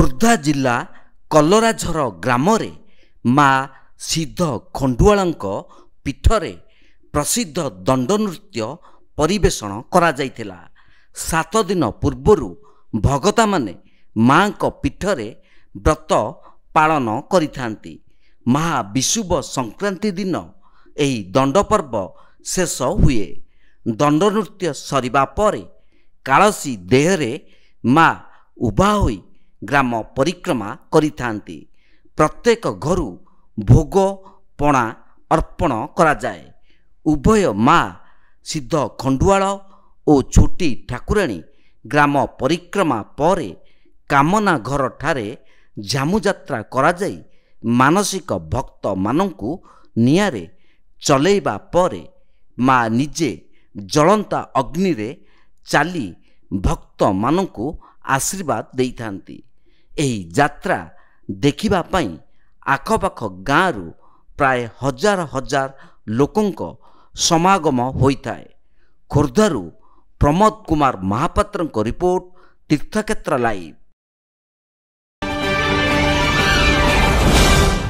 ଖୋର୍ଦ୍ଧା ଜିଲ୍ଲା କଲରାଝର ଗ୍ରାମରେ ମା ସିଦ୍ଧ ଖଣ୍ଡୁଆଳଙ୍କ ପୀଠରେ ପ୍ରସିଦ୍ଧ ଦଣ୍ଡନୃତ୍ୟ ପରିବେଷଣ କରାଯାଇଥିଲା ସାତ ଦିନ ପୂର୍ବରୁ ଭଗତାମାନେ ମାଙ୍କ ପୀଠରେ ବ୍ରତ ପାଳନ କରିଥାନ୍ତି ମହା ବିଶୁଭ ସଂକ୍ରାନ୍ତି ଦିନ ଏହି ଦଣ୍ଡପର୍ବ ଶେଷ ହୁଏ ଦଣ୍ଡ ନୃତ୍ୟ ସରିବା ପରେ କାଳସୀ ଦେହରେ ମା ଉଭା ହୋଇ ଗ୍ରାମ ପରିକ୍ରମା କରିଥାନ୍ତି ପ୍ରତ୍ୟେକ ଘରୁ ଭୋଗ ପଣା ଅର୍ପଣ କରାଯାଏ ଉଭୟ ମା ସିଦ୍ଧ ଖଣ୍ଡୁଆଳ ଓ ଛୋଟି ଠାକୁରାଣୀ ଗ୍ରାମ ପରିକ୍ରମା ପରେ କାମନା ଘରଠାରେ ଝାମୁଯାତ୍ରା କରାଯାଇ ମାନସିକ ଭକ୍ତମାନଙ୍କୁ ନିଆଁରେ ଚଲେଇବା ପରେ ମା ନିଜେ ଜଳନ୍ତା ଅଗ୍ନିରେ ଚାଲି ଭକ୍ତମାନଙ୍କୁ ଆଶୀର୍ବାଦ ଦେଇଥାନ୍ତି ଏହି ଯାତ୍ରା ଦେଖିବା ପାଇଁ ଆଖପାଖ ଗାଁରୁ ପ୍ରାୟ ହଜାର ହଜାର ଲୋକଙ୍କ ସମାଗମ ହୋଇଥାଏ ଖୋର୍ଦ୍ଧାରୁ ପ୍ରମୋଦ କୁମାର ମହାପାତ୍ରଙ୍କ ରିପୋର୍ଟ ତୀର୍ଥକ୍ଷେତ୍ର ଲାଇଭ୍